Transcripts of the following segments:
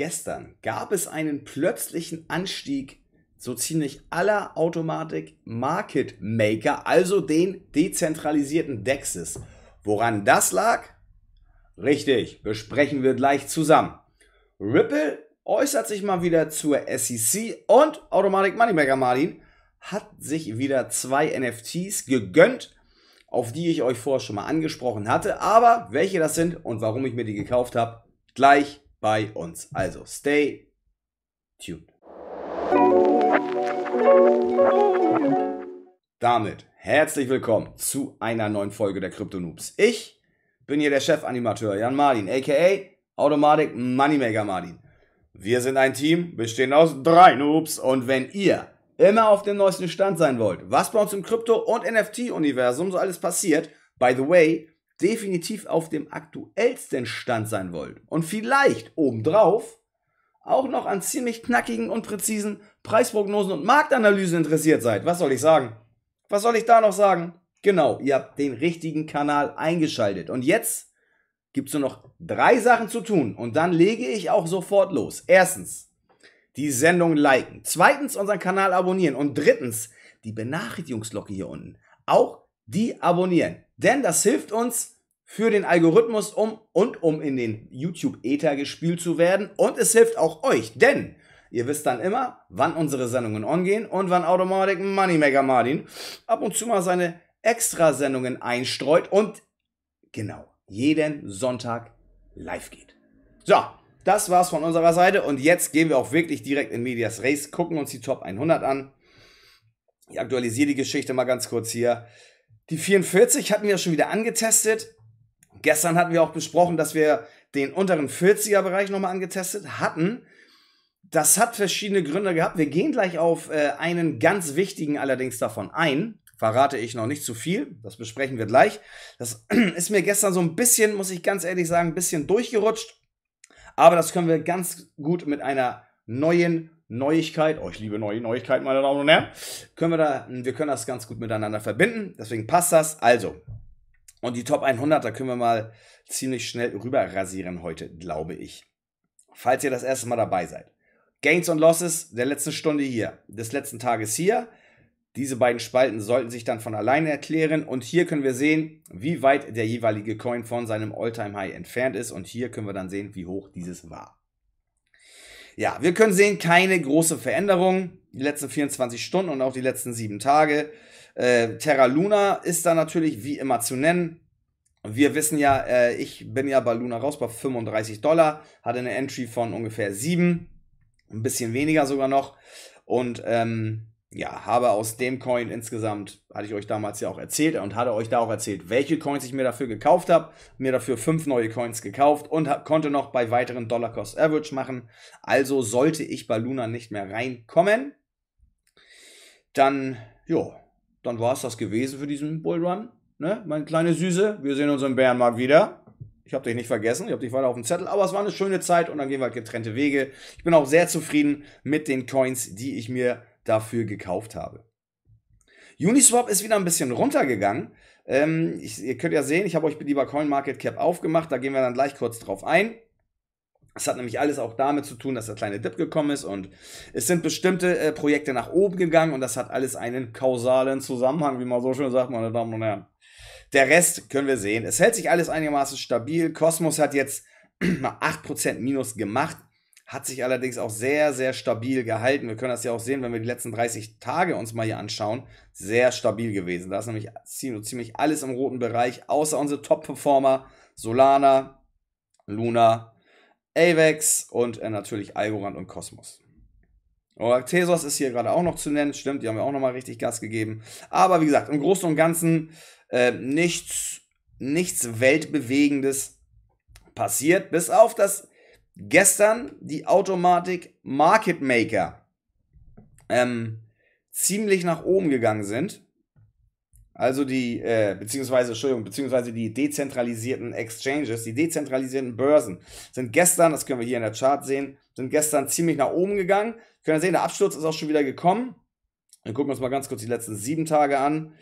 gestern gab es einen plötzlichen Anstieg so ziemlich aller Automatik Market Maker, also den dezentralisierten DEXs. Woran das lag? Richtig, besprechen wir gleich zusammen. Ripple äußert sich mal wieder zur SEC und Automatic Moneymaker Martin hat sich wieder zwei NFTs gegönnt, auf die ich euch vorher schon mal angesprochen hatte. Aber welche das sind und warum ich mir die gekauft habe, gleich bei uns. Also stay tuned. Damit herzlich willkommen zu einer neuen Folge der Crypto Noobs. Ich bin hier der Chefanimateur Jan Martin, aka Automatic Moneymaker Martin. Wir sind ein Team, bestehen aus drei Noobs und wenn ihr immer auf dem neuesten Stand sein wollt, was bei uns im Krypto- und NFT-Universum so alles passiert, by the way, definitiv auf dem aktuellsten Stand sein wollt und vielleicht obendrauf auch noch an ziemlich knackigen und präzisen Preisprognosen und Marktanalysen interessiert seid, was soll ich sagen? Was soll ich da noch sagen? Genau, ihr habt den richtigen Kanal eingeschaltet. Und jetzt gibt es nur noch drei Sachen zu tun und dann lege ich auch sofort los. Erstens, die Sendung liken. Zweitens, unseren Kanal abonnieren. Und drittens, die Benachrichtigungsglocke hier unten. Auch die abonnieren. Denn das hilft uns für den Algorithmus um und um in den YouTube-Ether gespielt zu werden. Und es hilft auch euch, denn Ihr wisst dann immer, wann unsere Sendungen ongehen und wann Automatic Moneymaker Martin ab und zu mal seine Extrasendungen einstreut und genau jeden Sonntag live geht. So, das war's von unserer Seite und jetzt gehen wir auch wirklich direkt in Medias Race, gucken uns die Top 100 an. Ich aktualisiere die Geschichte mal ganz kurz hier. Die 44 hatten wir schon wieder angetestet. Gestern hatten wir auch besprochen, dass wir den unteren 40er-Bereich nochmal angetestet hatten. Das hat verschiedene Gründe gehabt. Wir gehen gleich auf äh, einen ganz wichtigen allerdings davon ein. Verrate ich noch nicht zu viel. Das besprechen wir gleich. Das ist mir gestern so ein bisschen, muss ich ganz ehrlich sagen, ein bisschen durchgerutscht. Aber das können wir ganz gut mit einer neuen Neuigkeit, oh, ich liebe neue Neuigkeiten, meine Damen und Herren, können wir da, wir können das ganz gut miteinander verbinden, deswegen passt das. Also, und die Top 100, da können wir mal ziemlich schnell rüber rasieren heute, glaube ich. Falls ihr das erste Mal dabei seid. Gains und Losses der letzten Stunde hier, des letzten Tages hier. Diese beiden Spalten sollten sich dann von alleine erklären und hier können wir sehen, wie weit der jeweilige Coin von seinem Alltime high entfernt ist und hier können wir dann sehen, wie hoch dieses war. Ja, wir können sehen, keine große Veränderung. Die letzten 24 Stunden und auch die letzten sieben Tage. Äh, Terra Luna ist da natürlich wie immer zu nennen. Wir wissen ja, äh, ich bin ja bei Luna raus bei 35 Dollar, hatte eine Entry von ungefähr 7, ein bisschen weniger sogar noch. Und ähm, ja, habe aus dem Coin insgesamt, hatte ich euch damals ja auch erzählt und hatte euch da auch erzählt, welche Coins ich mir dafür gekauft habe. Mir dafür fünf neue Coins gekauft und hab, konnte noch bei weiteren Dollar Cost Average machen. Also sollte ich bei Luna nicht mehr reinkommen, dann, jo, dann war es das gewesen für diesen Bullrun. Ne? Meine kleine Süße, wir sehen uns im Bärenmarkt wieder. Ich habe dich nicht vergessen, ich habe dich weiter auf dem Zettel, aber es war eine schöne Zeit und dann gehen wir halt getrennte Wege. Ich bin auch sehr zufrieden mit den Coins, die ich mir dafür gekauft habe. Uniswap ist wieder ein bisschen runtergegangen. Ähm, ich, ihr könnt ja sehen, ich habe euch lieber CoinMarketCap aufgemacht, da gehen wir dann gleich kurz drauf ein. Es hat nämlich alles auch damit zu tun, dass der kleine Dip gekommen ist und es sind bestimmte äh, Projekte nach oben gegangen und das hat alles einen kausalen Zusammenhang, wie man so schön sagt, meine Damen und Herren. Der Rest können wir sehen. Es hält sich alles einigermaßen stabil. Cosmos hat jetzt mal 8% Minus gemacht hat sich allerdings auch sehr, sehr stabil gehalten. Wir können das ja auch sehen, wenn wir die letzten 30 Tage uns mal hier anschauen. Sehr stabil gewesen. Da ist nämlich ziemlich alles im roten Bereich, außer unsere Top-Performer Solana, Luna, AVEX und äh, natürlich Algorand und Kosmos. Oder Tesos ist hier gerade auch noch zu nennen, stimmt, die haben ja auch nochmal richtig Gas gegeben. Aber wie gesagt, im Großen und Ganzen äh, nichts, nichts Weltbewegendes passiert, bis auf das Gestern die Automatik Market Maker ähm, ziemlich nach oben gegangen sind. Also die, äh, beziehungsweise, Entschuldigung, beziehungsweise die dezentralisierten Exchanges, die dezentralisierten Börsen sind gestern, das können wir hier in der Chart sehen, sind gestern ziemlich nach oben gegangen. Können wir sehen, der Absturz ist auch schon wieder gekommen. Wir gucken uns mal ganz kurz die letzten sieben Tage an.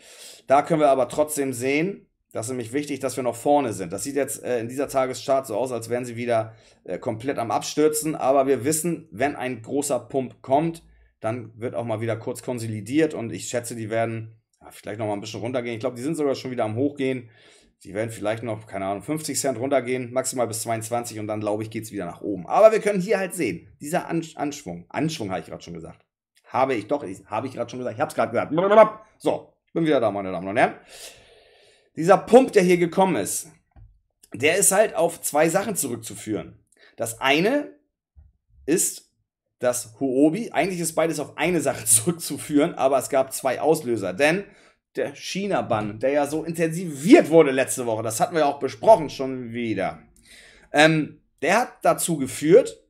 Da können wir aber trotzdem sehen, das ist nämlich wichtig, dass wir noch vorne sind. Das sieht jetzt äh, in dieser Tageschart so aus, als wären sie wieder äh, komplett am Abstürzen. Aber wir wissen, wenn ein großer Pump kommt, dann wird auch mal wieder kurz konsolidiert. Und ich schätze, die werden ja, vielleicht noch mal ein bisschen runtergehen. Ich glaube, die sind sogar schon wieder am Hochgehen. Die werden vielleicht noch, keine Ahnung, 50 Cent runtergehen, maximal bis 22 und dann, glaube ich, geht es wieder nach oben. Aber wir können hier halt sehen, dieser An Anschwung, Anschwung habe ich gerade schon gesagt. Habe ich doch, habe ich gerade schon gesagt, ich habe es gerade gesagt. So, ich bin wieder da, meine Damen und Herren dieser Pump, der hier gekommen ist, der ist halt auf zwei Sachen zurückzuführen. Das eine ist das Huobi. Eigentlich ist beides auf eine Sache zurückzuführen, aber es gab zwei Auslöser. Denn der China-Bann, der ja so intensiviert wurde letzte Woche, das hatten wir ja auch besprochen schon wieder, ähm, der hat dazu geführt,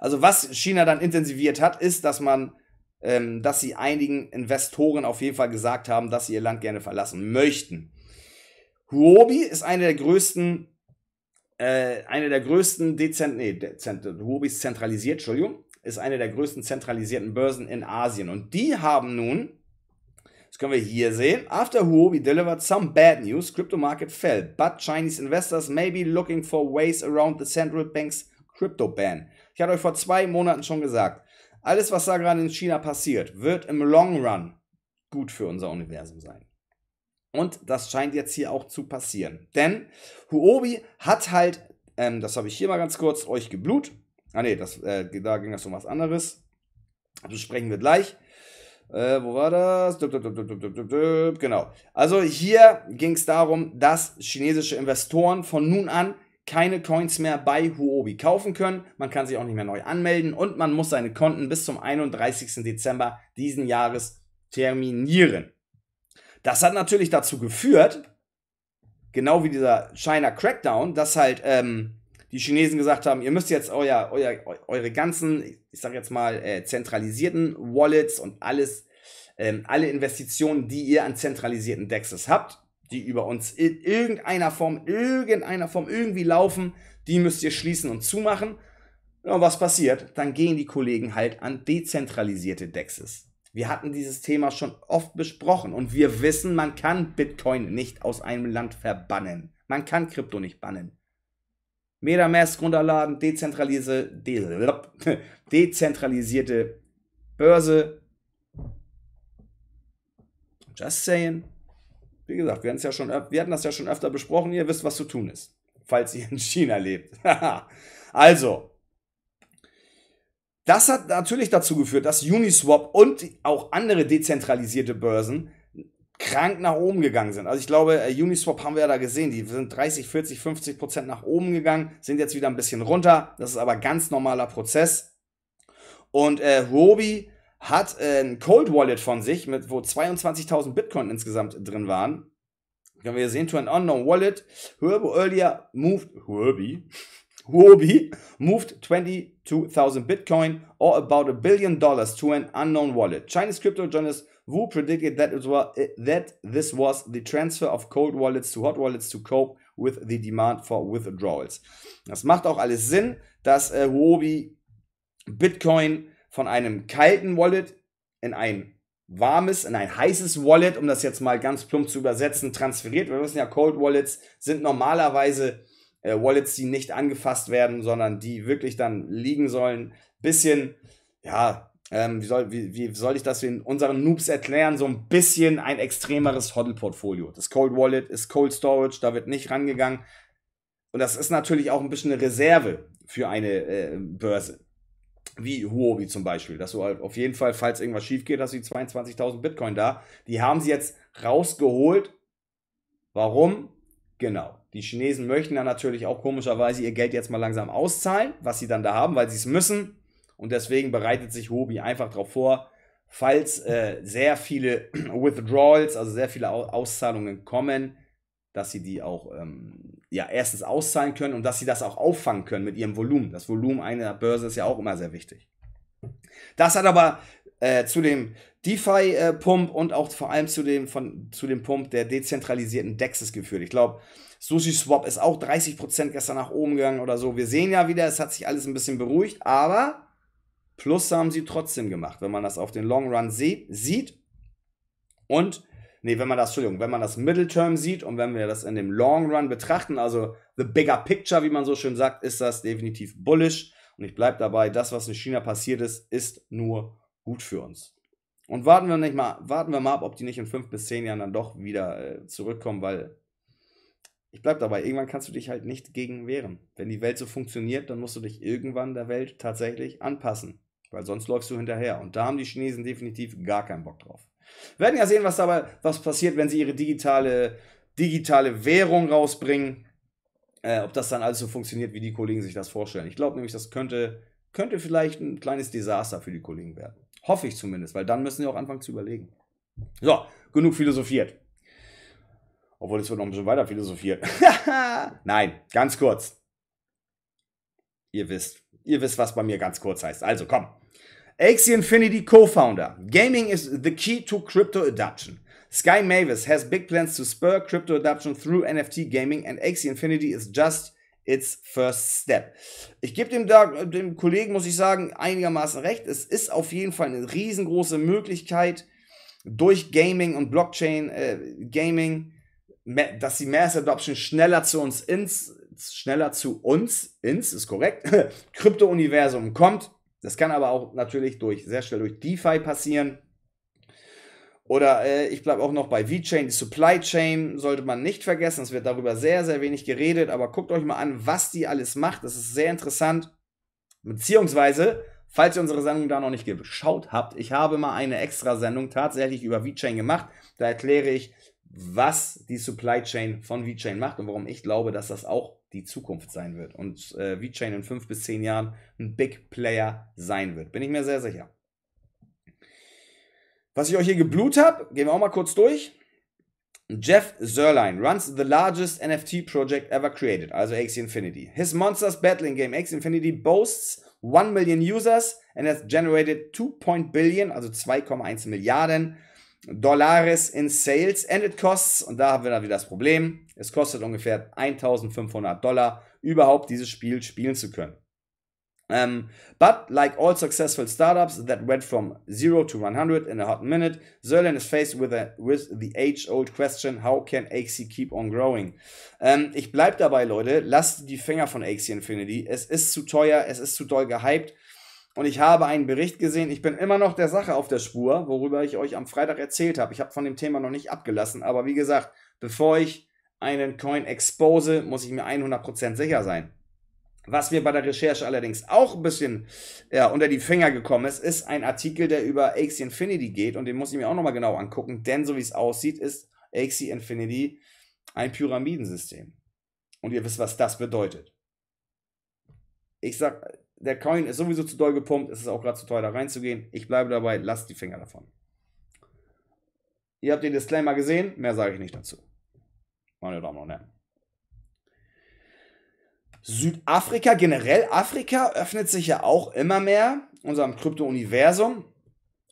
also was China dann intensiviert hat, ist, dass man, ähm, dass sie einigen Investoren auf jeden Fall gesagt haben, dass sie ihr Land gerne verlassen möchten. Huobi ist eine der größten, äh, eine der größten dezent, nee, dezent, Huobi ist zentralisiert, Entschuldigung, ist eine der größten zentralisierten Börsen in Asien. Und die haben nun, das können wir hier sehen, after Huobi delivered some bad news, crypto market fell, but Chinese investors may be looking for ways around the central bank's crypto ban. Ich hatte euch vor zwei Monaten schon gesagt, alles, was da gerade in China passiert, wird im Long Run gut für unser Universum sein. Und das scheint jetzt hier auch zu passieren. Denn Huobi hat halt, ähm, das habe ich hier mal ganz kurz euch geblut. Ah ne, äh, da ging das um was anderes. Das also sprechen wir gleich. Äh, wo war das? Genau. Also hier ging es darum, dass chinesische Investoren von nun an keine Coins mehr bei Huobi kaufen können. Man kann sich auch nicht mehr neu anmelden und man muss seine Konten bis zum 31. Dezember diesen Jahres terminieren. Das hat natürlich dazu geführt, genau wie dieser China Crackdown, dass halt ähm, die Chinesen gesagt haben, ihr müsst jetzt euer, euer, eure ganzen, ich sag jetzt mal, äh, zentralisierten Wallets und alles, ähm, alle Investitionen, die ihr an zentralisierten Dexes habt, die über uns in irgendeiner Form, irgendeiner Form irgendwie laufen, die müsst ihr schließen und zumachen. Ja, und was passiert? Dann gehen die Kollegen halt an dezentralisierte Dexes. Wir hatten dieses Thema schon oft besprochen und wir wissen, man kann Bitcoin nicht aus einem Land verbannen. Man kann Krypto nicht bannen. MetaMask runterladen, dezentralisierte, de dezentralisierte Börse. Just saying. Wie gesagt, wir, ja schon, wir hatten das ja schon öfter besprochen. Ihr wisst, was zu tun ist, falls ihr in China lebt. also, das hat natürlich dazu geführt, dass Uniswap und auch andere dezentralisierte Börsen krank nach oben gegangen sind. Also ich glaube, äh, Uniswap haben wir ja da gesehen, die sind 30, 40, 50 Prozent nach oben gegangen, sind jetzt wieder ein bisschen runter. Das ist aber ganz normaler Prozess. Und äh, Huobi hat äh, ein Cold Wallet von sich, mit, wo 22.000 Bitcoin insgesamt drin waren. Können wir hier sehen, to an unknown wallet, Huobi earlier moved, Huobi. Huobi moved 22,000 Bitcoin or about a billion dollars to an unknown wallet. Chinese crypto journalist Wu predicted that, well, that this was the transfer of cold wallets to hot wallets to cope with the demand for withdrawals. Das macht auch alles Sinn, dass äh, Huobi Bitcoin von einem kalten Wallet in ein warmes, in ein heißes Wallet, um das jetzt mal ganz plump zu übersetzen, transferiert. Wir wissen ja, Cold Wallets sind normalerweise äh, Wallets, die nicht angefasst werden, sondern die wirklich dann liegen sollen. Bisschen, ja, ähm, wie, soll, wie, wie soll ich das in unseren Noobs erklären? So ein bisschen ein extremeres hoddle portfolio Das Cold Wallet ist Cold Storage, da wird nicht rangegangen. Und das ist natürlich auch ein bisschen eine Reserve für eine äh, Börse. Wie Huobi zum Beispiel, dass du halt auf jeden Fall, falls irgendwas schief geht, hast du die 22.000 Bitcoin da. Die haben sie jetzt rausgeholt. Warum? Genau. Die Chinesen möchten dann natürlich auch komischerweise ihr Geld jetzt mal langsam auszahlen, was sie dann da haben, weil sie es müssen. Und deswegen bereitet sich Hobi einfach darauf vor, falls äh, sehr viele Withdrawals, also sehr viele Auszahlungen kommen, dass sie die auch ähm, ja, erstens auszahlen können und dass sie das auch auffangen können mit ihrem Volumen. Das Volumen einer Börse ist ja auch immer sehr wichtig. Das hat aber äh, zu dem DeFi-Pump äh, und auch vor allem zu dem, von, zu dem Pump der dezentralisierten DEXs geführt. Ich glaube, SushiSwap ist auch 30% gestern nach oben gegangen oder so. Wir sehen ja wieder, es hat sich alles ein bisschen beruhigt, aber Plus haben sie trotzdem gemacht, wenn man das auf den Long Run sie sieht. Und, nee, wenn man das, Entschuldigung, wenn man das Middle Term sieht und wenn wir das in dem Long Run betrachten, also the bigger picture, wie man so schön sagt, ist das definitiv bullish. Und ich bleibe dabei, das, was in China passiert ist, ist nur bullish gut für uns. Und warten wir, nicht mal, warten wir mal ab, ob die nicht in fünf bis zehn Jahren dann doch wieder äh, zurückkommen, weil ich bleibe dabei, irgendwann kannst du dich halt nicht gegen wehren. Wenn die Welt so funktioniert, dann musst du dich irgendwann der Welt tatsächlich anpassen, weil sonst läufst du hinterher. Und da haben die Chinesen definitiv gar keinen Bock drauf. Wir werden ja sehen, was dabei was passiert, wenn sie ihre digitale, digitale Währung rausbringen. Äh, ob das dann alles so funktioniert, wie die Kollegen sich das vorstellen. Ich glaube nämlich, das könnte, könnte vielleicht ein kleines Desaster für die Kollegen werden. Hoffe ich zumindest, weil dann müssen sie auch anfangen zu überlegen. So, genug philosophiert. Obwohl es wird noch ein bisschen weiter philosophiert. Nein, ganz kurz. Ihr wisst, ihr wisst, was bei mir ganz kurz heißt. Also komm. Axie Infinity co-founder. Gaming is the key to crypto adoption. Sky Mavis has big plans to spur crypto adoption through NFT gaming, and Axie Infinity is just its first step. Ich gebe dem, dem Kollegen, muss ich sagen, einigermaßen recht. Es ist auf jeden Fall eine riesengroße Möglichkeit durch Gaming und Blockchain äh, Gaming, dass die Mass Adoption schneller zu uns ins, schneller zu uns ins, ist korrekt, Krypto-Universum kommt. Das kann aber auch natürlich durch, sehr schnell durch DeFi passieren. Oder äh, ich bleibe auch noch bei VeChain. Die Supply Chain sollte man nicht vergessen. Es wird darüber sehr, sehr wenig geredet. Aber guckt euch mal an, was die alles macht. Das ist sehr interessant. Beziehungsweise, falls ihr unsere Sendung da noch nicht geschaut habt, ich habe mal eine extra Sendung tatsächlich über VeChain gemacht. Da erkläre ich, was die Supply Chain von VeChain macht und warum ich glaube, dass das auch die Zukunft sein wird. Und äh, VeChain in fünf bis zehn Jahren ein Big Player sein wird. Bin ich mir sehr sicher. Was ich euch hier geblut habe, gehen wir auch mal kurz durch. Jeff Zerline runs the largest NFT project ever created, also Axie Infinity. His monsters battling game Axie Infinity boasts 1 million users and has generated 2. billion, also 2,1 Milliarden Dollars in sales and it costs, und da haben wir dann wieder das Problem, es kostet ungefähr 1500 Dollar, überhaupt dieses Spiel spielen zu können. Um, but like all successful startups that went from zero to 100 in a hot minute, Zerlin is faced with, a, with the age-old question, how can AC keep on growing? Um, ich bleib dabei, Leute, lasst die Finger von AC Infinity. Es ist zu teuer, es ist zu doll gehypt. Und ich habe einen Bericht gesehen, ich bin immer noch der Sache auf der Spur, worüber ich euch am Freitag erzählt habe. Ich habe von dem Thema noch nicht abgelassen, aber wie gesagt, bevor ich einen Coin expose, muss ich mir 100% sicher sein. Was mir bei der Recherche allerdings auch ein bisschen ja, unter die Finger gekommen ist, ist ein Artikel, der über Axie Infinity geht und den muss ich mir auch nochmal genau angucken, denn so wie es aussieht, ist Axie Infinity ein Pyramidensystem. Und ihr wisst, was das bedeutet. Ich sag, der Coin ist sowieso zu doll gepumpt, es ist auch gerade zu teuer da reinzugehen. Ich bleibe dabei, lasst die Finger davon. Ihr habt den Disclaimer gesehen, mehr sage ich nicht dazu. Meine Damen und Herren. Südafrika, generell Afrika öffnet sich ja auch immer mehr unserem Krypto-Universum.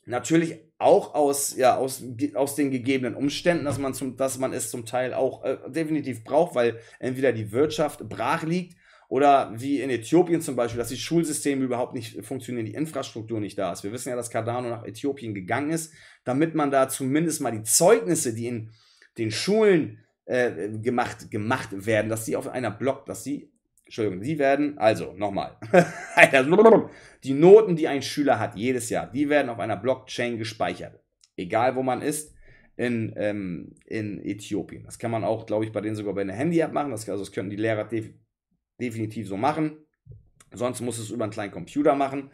Natürlich auch aus, ja, aus, aus den gegebenen Umständen, dass man, zum, dass man es zum Teil auch äh, definitiv braucht, weil entweder die Wirtschaft brach liegt oder wie in Äthiopien zum Beispiel, dass die Schulsysteme überhaupt nicht funktionieren, die Infrastruktur nicht da ist. Wir wissen ja, dass Cardano nach Äthiopien gegangen ist, damit man da zumindest mal die Zeugnisse, die in den Schulen äh, gemacht, gemacht werden, dass die auf einer Block, dass sie Entschuldigung, sie werden, also nochmal, die Noten, die ein Schüler hat jedes Jahr, die werden auf einer Blockchain gespeichert. Egal wo man ist, in, ähm, in Äthiopien. Das kann man auch, glaube ich, bei denen sogar bei einer Handy-App machen. Das, also das könnten die Lehrer def definitiv so machen. Sonst muss es über einen kleinen Computer machen.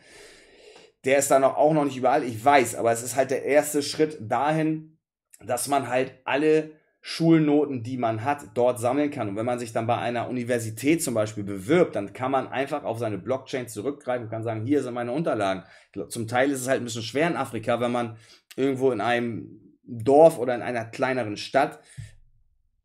Der ist da noch, auch noch nicht überall, ich weiß, aber es ist halt der erste Schritt dahin, dass man halt alle Schulnoten, die man hat, dort sammeln kann. Und wenn man sich dann bei einer Universität zum Beispiel bewirbt, dann kann man einfach auf seine Blockchain zurückgreifen und kann sagen, hier sind meine Unterlagen. Zum Teil ist es halt ein bisschen schwer in Afrika, wenn man irgendwo in einem Dorf oder in einer kleineren Stadt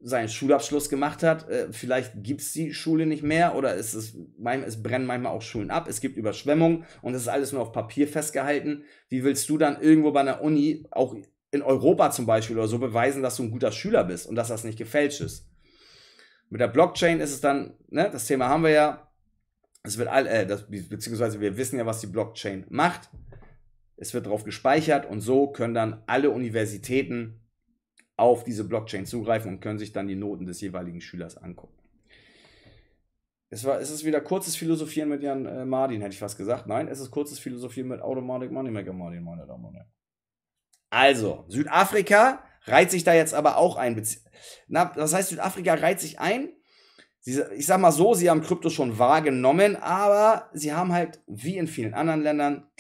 seinen Schulabschluss gemacht hat. Äh, vielleicht gibt es die Schule nicht mehr oder es, es brennen manchmal auch Schulen ab. Es gibt Überschwemmungen und es ist alles nur auf Papier festgehalten. Wie willst du dann irgendwo bei einer Uni auch in Europa zum Beispiel oder so beweisen, dass du ein guter Schüler bist und dass das nicht gefälscht ist. Mit der Blockchain ist es dann, ne, das Thema haben wir ja, es wird all, äh, das, beziehungsweise wir wissen ja, was die Blockchain macht. Es wird darauf gespeichert und so können dann alle Universitäten auf diese Blockchain zugreifen und können sich dann die Noten des jeweiligen Schülers angucken. Es, war, es ist wieder kurzes Philosophieren mit Jan äh, Mardin, hätte ich fast gesagt. Nein, es ist kurzes Philosophieren mit Automatic Moneymaker Mardin, meine Damen und Herren. Also, Südafrika reiht sich da jetzt aber auch ein. Na, das heißt, Südafrika reiht sich ein. ich sag mal so, sie haben Krypto schon wahrgenommen, aber sie haben halt, wie in vielen anderen Ländern,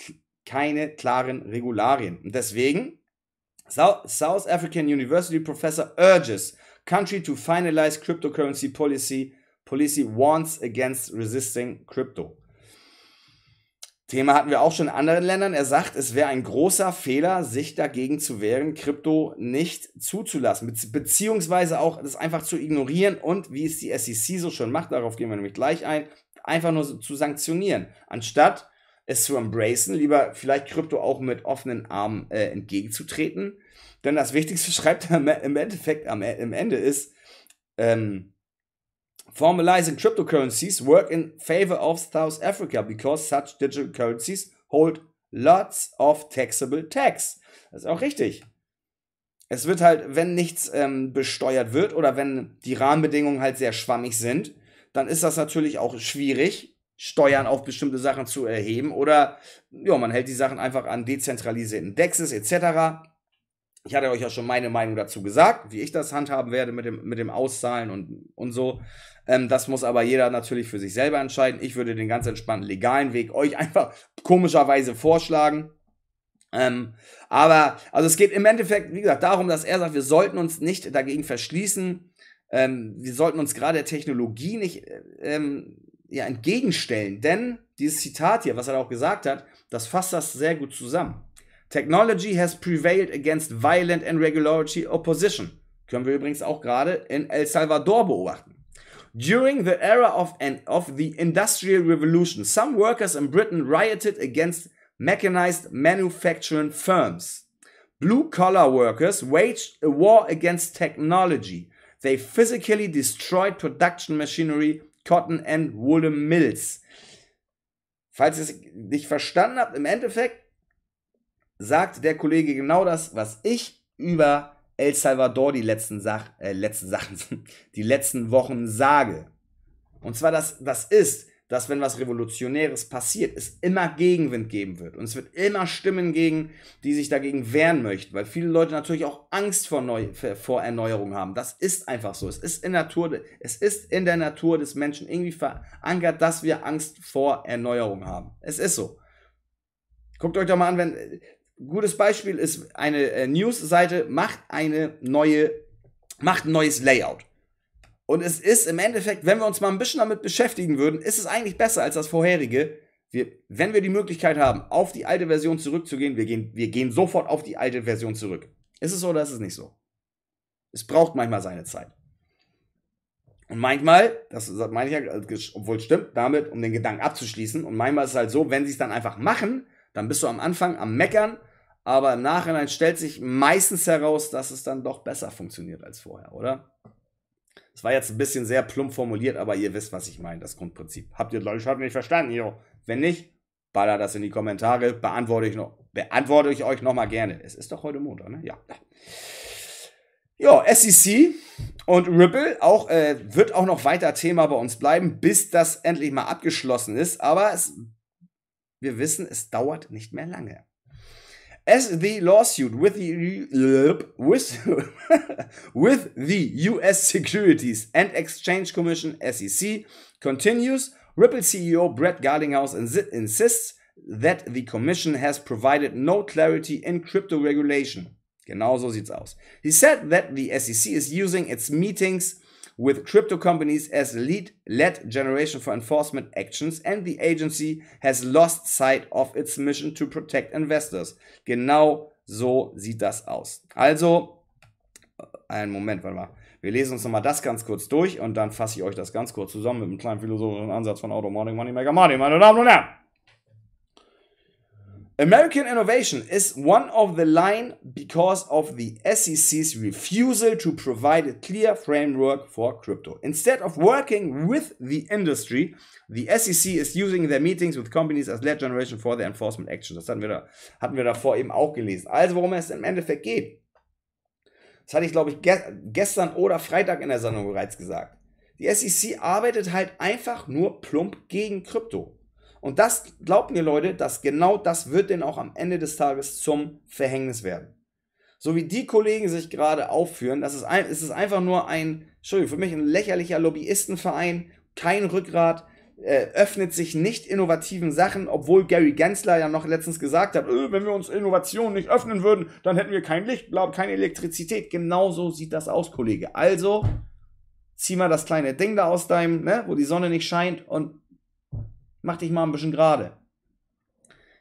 keine klaren Regularien. Und deswegen, South African University Professor urges country to finalize cryptocurrency policy. Policy warns against resisting crypto. Thema hatten wir auch schon in anderen Ländern. Er sagt, es wäre ein großer Fehler, sich dagegen zu wehren, Krypto nicht zuzulassen, beziehungsweise auch das einfach zu ignorieren und, wie es die SEC so schon macht, darauf gehen wir nämlich gleich ein, einfach nur zu sanktionieren, anstatt es zu embracen, lieber vielleicht Krypto auch mit offenen Armen äh, entgegenzutreten. Denn das Wichtigste, schreibt er im e-, Endeffekt am, e-, Ende, ist, ähm, Formalizing cryptocurrencies work in favor of South Africa because such digital currencies hold lots of taxable tax. Das ist auch richtig. Es wird halt, wenn nichts ähm, besteuert wird oder wenn die Rahmenbedingungen halt sehr schwammig sind, dann ist das natürlich auch schwierig, Steuern auf bestimmte Sachen zu erheben oder ja, man hält die Sachen einfach an dezentralisierten Dexes etc ich hatte euch ja schon meine Meinung dazu gesagt, wie ich das handhaben werde mit dem, mit dem Auszahlen und, und so. Ähm, das muss aber jeder natürlich für sich selber entscheiden. Ich würde den ganz entspannten legalen Weg euch einfach komischerweise vorschlagen. Ähm, aber, also es geht im Endeffekt, wie gesagt, darum, dass er sagt, wir sollten uns nicht dagegen verschließen. Ähm, wir sollten uns gerade der Technologie nicht äh, ähm, ja, entgegenstellen. Denn dieses Zitat hier, was er auch gesagt hat, das fasst das sehr gut zusammen. Technology has prevailed against violent and regulatory opposition. Können wir übrigens auch gerade in El Salvador beobachten. During the era of, an, of the Industrial Revolution, some workers in Britain rioted against mechanized manufacturing firms. Blue collar workers waged a war against technology. They physically destroyed production machinery, cotton and woolen mills. Falls ihr es nicht verstanden habt, im Endeffekt, sagt der Kollege genau das, was ich über El Salvador die letzten, Sach äh, letzten Sachen, die letzten Wochen sage. Und zwar, dass das ist, dass wenn was Revolutionäres passiert, es immer Gegenwind geben wird. Und es wird immer Stimmen geben, die sich dagegen wehren möchten, weil viele Leute natürlich auch Angst vor, Neu vor Erneuerung haben. Das ist einfach so. Es ist, in Natur, es ist in der Natur des Menschen irgendwie verankert, dass wir Angst vor Erneuerung haben. Es ist so. Guckt euch doch mal an, wenn gutes Beispiel ist eine äh, News-Seite macht eine neue, macht ein neues Layout. Und es ist im Endeffekt, wenn wir uns mal ein bisschen damit beschäftigen würden, ist es eigentlich besser als das vorherige. Wir, wenn wir die Möglichkeit haben, auf die alte Version zurückzugehen, wir gehen, wir gehen sofort auf die alte Version zurück. Ist es so oder ist es nicht so? Es braucht manchmal seine Zeit. Und manchmal, das meine ich ja, obwohl es stimmt, damit, um den Gedanken abzuschließen, und manchmal ist es halt so, wenn sie es dann einfach machen, dann bist du am Anfang am Meckern, aber im Nachhinein stellt sich meistens heraus, dass es dann doch besser funktioniert als vorher, oder? Das war jetzt ein bisschen sehr plump formuliert, aber ihr wisst, was ich meine, das Grundprinzip. Habt ihr, Leute, schon nicht verstanden, jo? Wenn nicht, baller das in die Kommentare, beantworte ich, noch, beantworte ich euch nochmal gerne. Es ist doch heute Montag, ne? Ja. Ja, SEC und Ripple auch, äh, wird auch noch weiter Thema bei uns bleiben, bis das endlich mal abgeschlossen ist. Aber es wir wissen, es dauert nicht mehr lange. As the lawsuit with the, with, with the US Securities and Exchange Commission SEC continues, Ripple CEO Brett Gardinghouse insists that the commission has provided no clarity in crypto regulation. Genau so sieht's aus. He said that the SEC is using its meetings with crypto companies as lead led generation for enforcement actions and the agency has lost sight of its mission to protect investors. Genau so sieht das aus. Also, äh, einen Moment, warte mal. Wir lesen uns nochmal das ganz kurz durch und dann fasse ich euch das ganz kurz zusammen mit einem kleinen philosophischen Ansatz von Auto Morning Money Maker Money, meine Damen und Herren. American innovation is one of the line because of the SEC's refusal to provide a clear framework for crypto. Instead of working with the industry, the SEC is using their meetings with companies as lead generation for their enforcement action. Das hatten wir, da, hatten wir davor eben auch gelesen. Also worum es im Endeffekt geht. Das hatte ich, glaube ich, ge gestern oder Freitag in der Sendung bereits gesagt. Die SEC arbeitet halt einfach nur plump gegen Krypto. Und das, glaubt mir Leute, dass genau das wird denn auch am Ende des Tages zum Verhängnis werden. So wie die Kollegen sich gerade aufführen, das ist, ein, es ist einfach nur ein, Entschuldigung, für mich ein lächerlicher Lobbyistenverein, kein Rückgrat, äh, öffnet sich nicht innovativen Sachen, obwohl Gary Gensler ja noch letztens gesagt hat, öh, wenn wir uns Innovationen nicht öffnen würden, dann hätten wir kein Licht, bla, keine Elektrizität. Genauso sieht das aus, Kollege. Also zieh mal das kleine Ding da aus deinem, ne, wo die Sonne nicht scheint und mach dich mal ein bisschen gerade.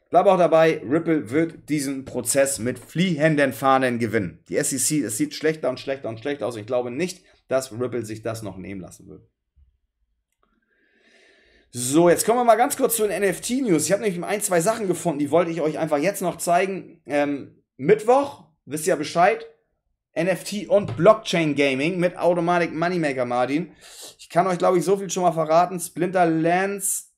Ich bleibe auch dabei, Ripple wird diesen Prozess mit fliehenden Fahnen gewinnen. Die SEC, es sieht schlechter und schlechter und schlechter aus. Ich glaube nicht, dass Ripple sich das noch nehmen lassen wird. So, jetzt kommen wir mal ganz kurz zu den NFT-News. Ich habe nämlich ein, zwei Sachen gefunden, die wollte ich euch einfach jetzt noch zeigen. Ähm, Mittwoch, wisst ihr ja Bescheid, NFT und Blockchain Gaming mit Automatic Moneymaker Martin. Ich kann euch, glaube ich, so viel schon mal verraten. Splinterlands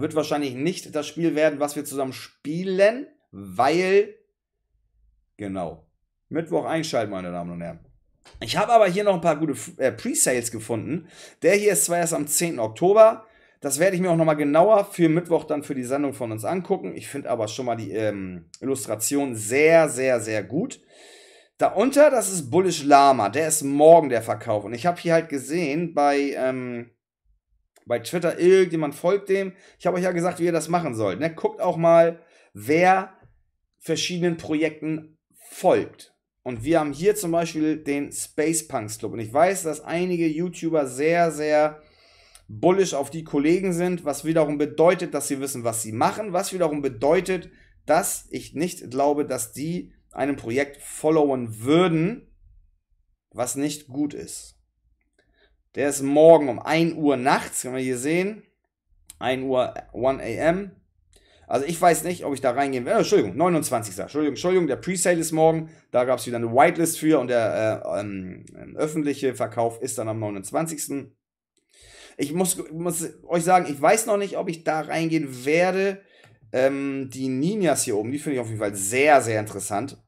wird wahrscheinlich nicht das Spiel werden, was wir zusammen spielen, weil. Genau. Mittwoch einschalten, meine Damen und Herren. Ich habe aber hier noch ein paar gute äh, Pre-Sales gefunden. Der hier ist zwar erst am 10. Oktober. Das werde ich mir auch nochmal genauer für Mittwoch dann für die Sendung von uns angucken. Ich finde aber schon mal die ähm, Illustration sehr, sehr, sehr gut. Darunter, das ist Bullish Lama. Der ist morgen der Verkauf. Und ich habe hier halt gesehen bei ähm, bei Twitter, irgendjemand folgt dem. Ich habe euch ja gesagt, wie ihr das machen sollt. Ne? Guckt auch mal, wer verschiedenen Projekten folgt. Und wir haben hier zum Beispiel den Space Punks Club. Und ich weiß, dass einige YouTuber sehr, sehr bullish auf die Kollegen sind, was wiederum bedeutet, dass sie wissen, was sie machen, was wiederum bedeutet, dass ich nicht glaube, dass die einem Projekt followen würden, was nicht gut ist. Der ist morgen um 1 Uhr nachts, können wir hier sehen. 1 Uhr, 1 a.m. Also ich weiß nicht, ob ich da reingehen werde. Oh, Entschuldigung, 29. Entschuldigung, Entschuldigung, der Presale ist morgen. Da gab es wieder eine Whitelist für und der äh, ähm, ähm öffentliche Verkauf ist dann am 29. Ich muss, muss, euch sagen, ich weiß noch nicht, ob ich da reingehen werde. Ähm, die Ninjas hier oben, die finde ich auf jeden Fall sehr, sehr interessant.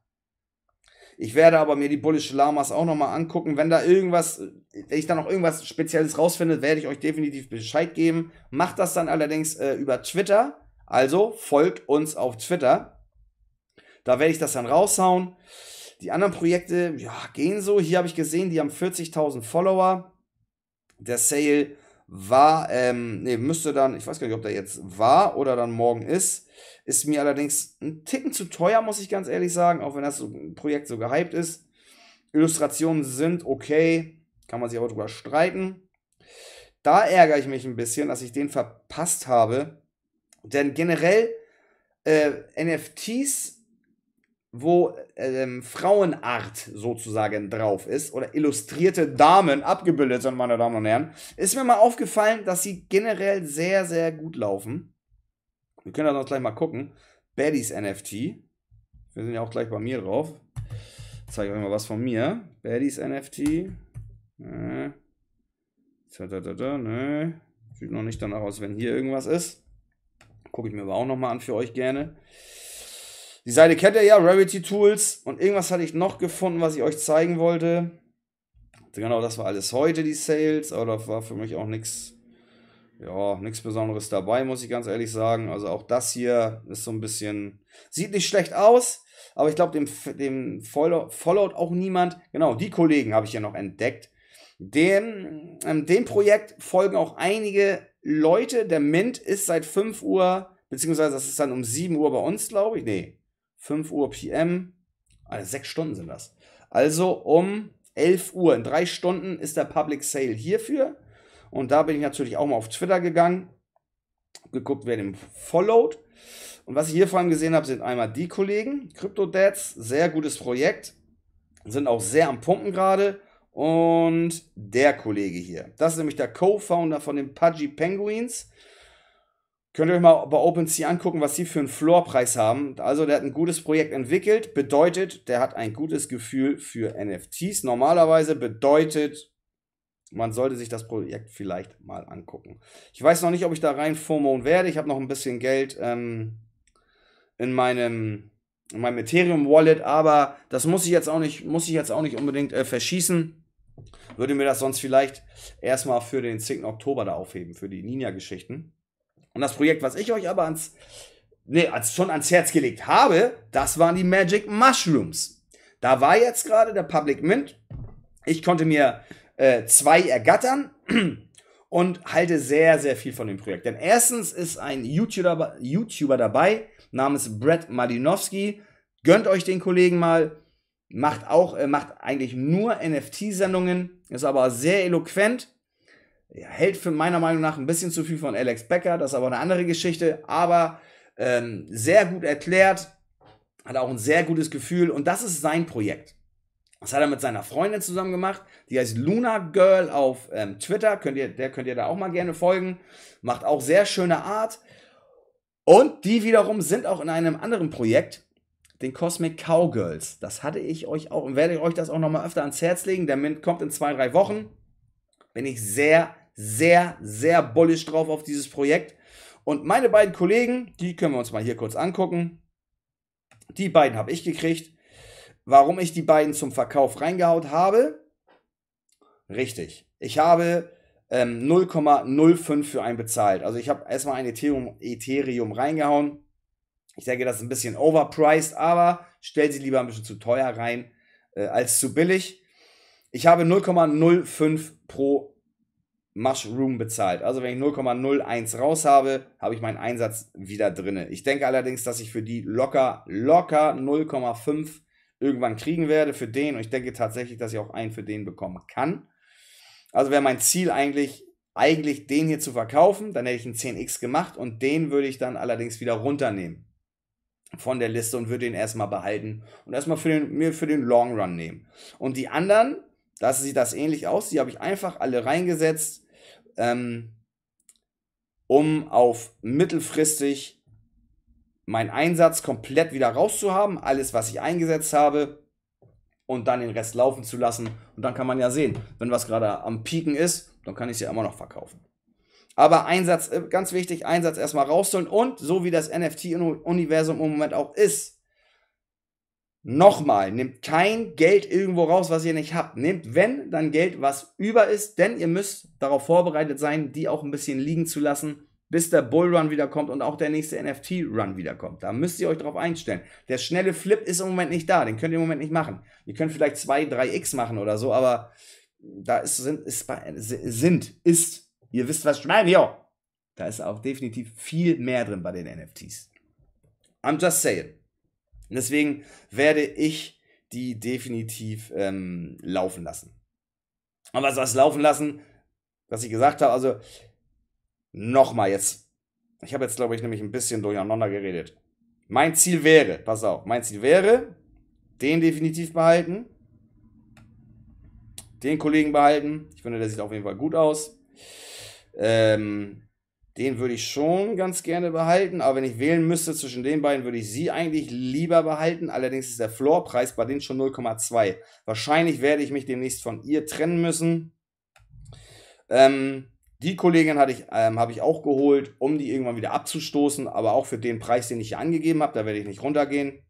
Ich werde aber mir die bullische Lamas auch nochmal angucken. Wenn da irgendwas, wenn ich da noch irgendwas Spezielles rausfinde, werde ich euch definitiv Bescheid geben. Macht das dann allerdings äh, über Twitter. Also folgt uns auf Twitter. Da werde ich das dann raushauen. Die anderen Projekte, ja, gehen so. Hier habe ich gesehen, die haben 40.000 Follower. Der Sale war, ähm, nee, müsste dann, ich weiß gar nicht, ob der jetzt war oder dann morgen ist. Ist mir allerdings ein Ticken zu teuer, muss ich ganz ehrlich sagen, auch wenn das Projekt so gehypt ist. Illustrationen sind okay, kann man sich aber drüber streiten. Da ärgere ich mich ein bisschen, dass ich den verpasst habe. Denn generell äh, NFTs, wo äh, Frauenart sozusagen drauf ist oder illustrierte Damen abgebildet sind, meine Damen und Herren, ist mir mal aufgefallen, dass sie generell sehr, sehr gut laufen. Wir können das auch gleich mal gucken. Baddies NFT. Wir sind ja auch gleich bei mir drauf. Ich zeige euch mal was von mir. Baddies NFT. Ne. Sieht noch nicht danach aus, wenn hier irgendwas ist. Gucke ich mir aber auch nochmal an für euch gerne. Die Seite kennt ihr ja, Rarity Tools. Und irgendwas hatte ich noch gefunden, was ich euch zeigen wollte. Genau, das war alles heute, die Sales. Aber das war für mich auch nichts ja, nichts Besonderes dabei, muss ich ganz ehrlich sagen. Also auch das hier ist so ein bisschen, sieht nicht schlecht aus, aber ich glaube, dem, dem Follow, followt auch niemand. Genau, die Kollegen habe ich ja noch entdeckt. Dem, ähm, dem Projekt folgen auch einige Leute. Der Mint ist seit 5 Uhr, beziehungsweise das ist dann um 7 Uhr bei uns, glaube ich. Nee, 5 Uhr PM. Also 6 Stunden sind das. Also um 11 Uhr, in 3 Stunden ist der Public Sale hierfür. Und da bin ich natürlich auch mal auf Twitter gegangen, geguckt, wer dem followt. Und was ich hier vor allem gesehen habe, sind einmal die Kollegen, CryptoDads, sehr gutes Projekt, sind auch sehr am Pumpen gerade. Und der Kollege hier, das ist nämlich der Co-Founder von den Pudgy Penguins. Könnt ihr euch mal bei OpenSea angucken, was sie für einen Floorpreis haben. Also, der hat ein gutes Projekt entwickelt, bedeutet, der hat ein gutes Gefühl für NFTs. Normalerweise bedeutet, man sollte sich das Projekt vielleicht mal angucken. Ich weiß noch nicht, ob ich da rein FOMOen werde. Ich habe noch ein bisschen Geld ähm, in meinem in meinem Ethereum Wallet, aber das muss ich jetzt auch nicht, muss ich jetzt auch nicht unbedingt äh, verschießen. Würde mir das sonst vielleicht erstmal für den 10. Oktober da aufheben, für die Ninja-Geschichten. Und das Projekt, was ich euch aber ans, nee, als schon ans Herz gelegt habe, das waren die Magic Mushrooms. Da war jetzt gerade der Public Mint. Ich konnte mir äh, zwei ergattern und halte sehr, sehr viel von dem Projekt. Denn erstens ist ein YouTuber, YouTuber dabei namens Brett Malinowski. Gönnt euch den Kollegen mal. Macht auch, äh, macht eigentlich nur NFT-Sendungen, ist aber sehr eloquent. Hält für meiner Meinung nach ein bisschen zu viel von Alex Becker, das ist aber eine andere Geschichte, aber ähm, sehr gut erklärt, hat auch ein sehr gutes Gefühl und das ist sein Projekt. Das hat er mit seiner Freundin zusammen gemacht. Die heißt Luna Girl auf ähm, Twitter. Könnt ihr, der könnt ihr da auch mal gerne folgen. Macht auch sehr schöne Art. Und die wiederum sind auch in einem anderen Projekt, den Cosmic Cowgirls. Das hatte ich euch auch und werde euch das auch nochmal öfter ans Herz legen. Der Mint kommt in zwei, drei Wochen. Bin ich sehr, sehr, sehr bullisch drauf auf dieses Projekt. Und meine beiden Kollegen, die können wir uns mal hier kurz angucken. Die beiden habe ich gekriegt. Warum ich die beiden zum Verkauf reingehaut habe? Richtig. Ich habe ähm, 0,05 für einen bezahlt. Also ich habe erstmal ein Ethereum, Ethereum reingehauen. Ich denke, das ist ein bisschen overpriced, aber stell sie lieber ein bisschen zu teuer rein äh, als zu billig. Ich habe 0,05 pro Mushroom bezahlt. Also wenn ich 0,01 raus habe, habe ich meinen Einsatz wieder drinne. Ich denke allerdings, dass ich für die locker, locker 0,5 irgendwann kriegen werde für den. Und ich denke tatsächlich, dass ich auch einen für den bekommen kann. Also wäre mein Ziel eigentlich, eigentlich den hier zu verkaufen. Dann hätte ich einen 10x gemacht und den würde ich dann allerdings wieder runternehmen von der Liste und würde den erstmal behalten und erstmal für den, mir für den Long Run nehmen. Und die anderen, das sieht das ähnlich aus, die habe ich einfach alle reingesetzt, ähm, um auf mittelfristig meinen Einsatz komplett wieder rauszuhaben, alles, was ich eingesetzt habe, und dann den Rest laufen zu lassen. Und dann kann man ja sehen, wenn was gerade am Pieken ist, dann kann ich es ja immer noch verkaufen. Aber Einsatz, äh, ganz wichtig, Einsatz erstmal rausholen und so wie das NFT-Universum im Moment auch ist. Nochmal, nehmt kein Geld irgendwo raus, was ihr nicht habt. Nehmt, wenn, dann Geld, was über ist, denn ihr müsst darauf vorbereitet sein, die auch ein bisschen liegen zu lassen, bis der Bullrun wiederkommt und auch der nächste NFT-Run wiederkommt. Da müsst ihr euch drauf einstellen. Der schnelle Flip ist im Moment nicht da, den könnt ihr im Moment nicht machen. Ihr könnt vielleicht 2, 3x machen oder so, aber da ist, sind, ist, sind, ist, ihr wisst, was ich meine, jo. Da ist auch definitiv viel mehr drin bei den NFTs. I'm just saying. Deswegen werde ich die definitiv ähm, laufen lassen. Aber was laufen lassen, was ich gesagt habe, also Nochmal jetzt. Ich habe jetzt, glaube ich, nämlich ein bisschen durcheinander geredet. Mein Ziel wäre, pass auf, mein Ziel wäre, den definitiv behalten. Den Kollegen behalten. Ich finde, der sieht auf jeden Fall gut aus. Ähm, den würde ich schon ganz gerne behalten, aber wenn ich wählen müsste zwischen den beiden, würde ich sie eigentlich lieber behalten. Allerdings ist der Floorpreis bei denen schon 0,2. Wahrscheinlich werde ich mich demnächst von ihr trennen müssen. Ähm, die Kollegin hatte ich, ähm, habe ich auch geholt, um die irgendwann wieder abzustoßen, aber auch für den Preis, den ich hier angegeben habe, da werde ich nicht runtergehen.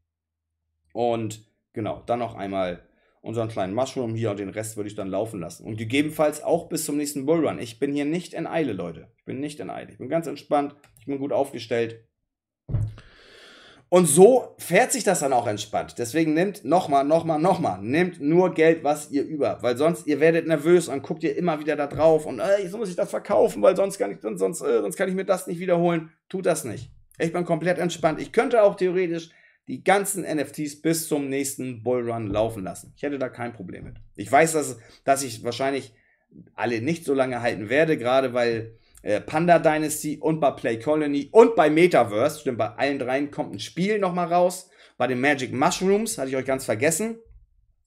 Und genau, dann noch einmal unseren kleinen Mushroom hier und den Rest würde ich dann laufen lassen. Und gegebenenfalls auch bis zum nächsten Bullrun. Ich bin hier nicht in Eile, Leute. Ich bin nicht in Eile. Ich bin ganz entspannt. Ich bin gut aufgestellt. Und so fährt sich das dann auch entspannt. Deswegen nehmt nochmal, nochmal, nochmal. Nehmt nur Geld, was ihr über. habt. Weil sonst, ihr werdet nervös und guckt ihr immer wieder da drauf und äh, so muss ich das verkaufen, weil sonst kann ich, sonst, äh, sonst kann ich mir das nicht wiederholen. Tut das nicht. Ich bin komplett entspannt. Ich könnte auch theoretisch die ganzen NFTs bis zum nächsten Bullrun laufen lassen. Ich hätte da kein Problem mit. Ich weiß, dass, dass ich wahrscheinlich alle nicht so lange halten werde, gerade weil äh, Panda Dynasty und bei Play Colony und bei Metaverse. Stimmt, bei allen dreien kommt ein Spiel nochmal raus. Bei den Magic Mushrooms, hatte ich euch ganz vergessen.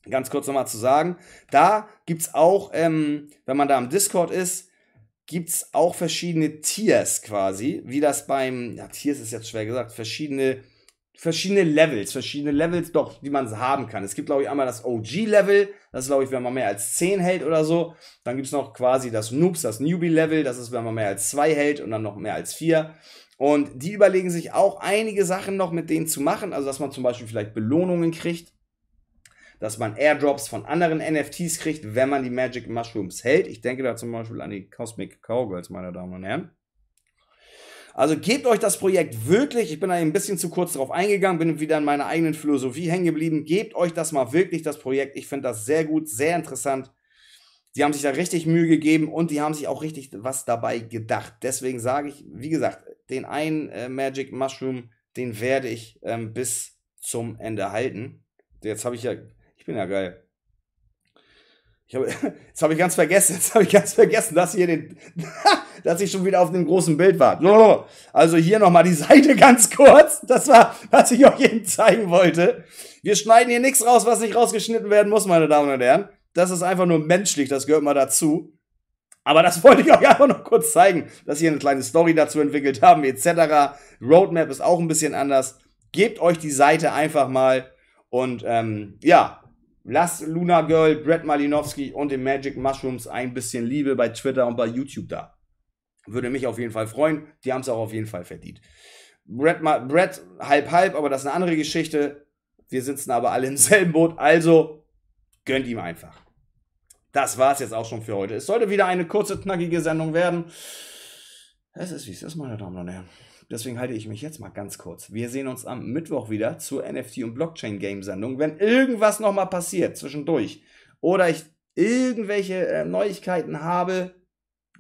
Ganz kurz nochmal zu sagen. Da gibt's auch, ähm, wenn man da am Discord ist, gibt's auch verschiedene Tiers quasi, wie das beim, ja, Tiers ist jetzt schwer gesagt, verschiedene verschiedene Levels, verschiedene Levels doch, die man haben kann. Es gibt, glaube ich, einmal das OG-Level, das ist, glaube ich, wenn man mehr als 10 hält oder so. Dann gibt es noch quasi das Noobs, das Newbie-Level, das ist, wenn man mehr als 2 hält und dann noch mehr als 4. Und die überlegen sich auch einige Sachen noch mit denen zu machen, also dass man zum Beispiel vielleicht Belohnungen kriegt, dass man Airdrops von anderen NFTs kriegt, wenn man die Magic Mushrooms hält. Ich denke da zum Beispiel an die Cosmic Cowgirls, meine Damen und Herren. Also gebt euch das Projekt wirklich, ich bin da ein bisschen zu kurz drauf eingegangen, bin wieder in meiner eigenen Philosophie hängen geblieben, gebt euch das mal wirklich, das Projekt. Ich finde das sehr gut, sehr interessant. Die haben sich da richtig Mühe gegeben und die haben sich auch richtig was dabei gedacht. Deswegen sage ich, wie gesagt, den einen äh, Magic Mushroom, den werde ich ähm, bis zum Ende halten. Jetzt habe ich ja, ich bin ja geil. Ich hab, jetzt habe ich ganz vergessen, jetzt habe ich ganz vergessen, dass hier den, dass ich schon wieder auf dem großen Bild war. Also hier nochmal die Seite ganz kurz. Das war, was ich euch eben zeigen wollte. Wir schneiden hier nichts raus, was nicht rausgeschnitten werden muss, meine Damen und Herren. Das ist einfach nur menschlich, das gehört mal dazu. Aber das wollte ich euch einfach noch kurz zeigen, dass wir eine kleine Story dazu entwickelt haben, etc. Roadmap ist auch ein bisschen anders. Gebt euch die Seite einfach mal und ähm, ja, Lass Luna Girl, Brett Malinowski und den Magic Mushrooms ein bisschen Liebe bei Twitter und bei YouTube da. Würde mich auf jeden Fall freuen. Die haben es auch auf jeden Fall verdient. Brett, Ma Brett halb halb, aber das ist eine andere Geschichte. Wir sitzen aber alle im selben Boot, also gönnt ihm einfach. Das war's jetzt auch schon für heute. Es sollte wieder eine kurze, knackige Sendung werden. Es ist, wie es ist, meine Damen und Herren. Deswegen halte ich mich jetzt mal ganz kurz. Wir sehen uns am Mittwoch wieder zur NFT- und Blockchain-Game-Sendung. Wenn irgendwas nochmal passiert zwischendurch oder ich irgendwelche äh, Neuigkeiten habe,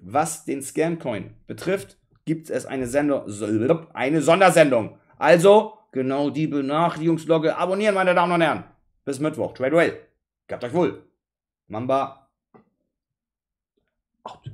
was den Scamcoin betrifft, gibt es eine, Sendung, eine Sondersendung. Also genau die Benachrichtigungslogge abonnieren, meine Damen und Herren. Bis Mittwoch. Trade well. Gabt euch wohl. Mamba. Out.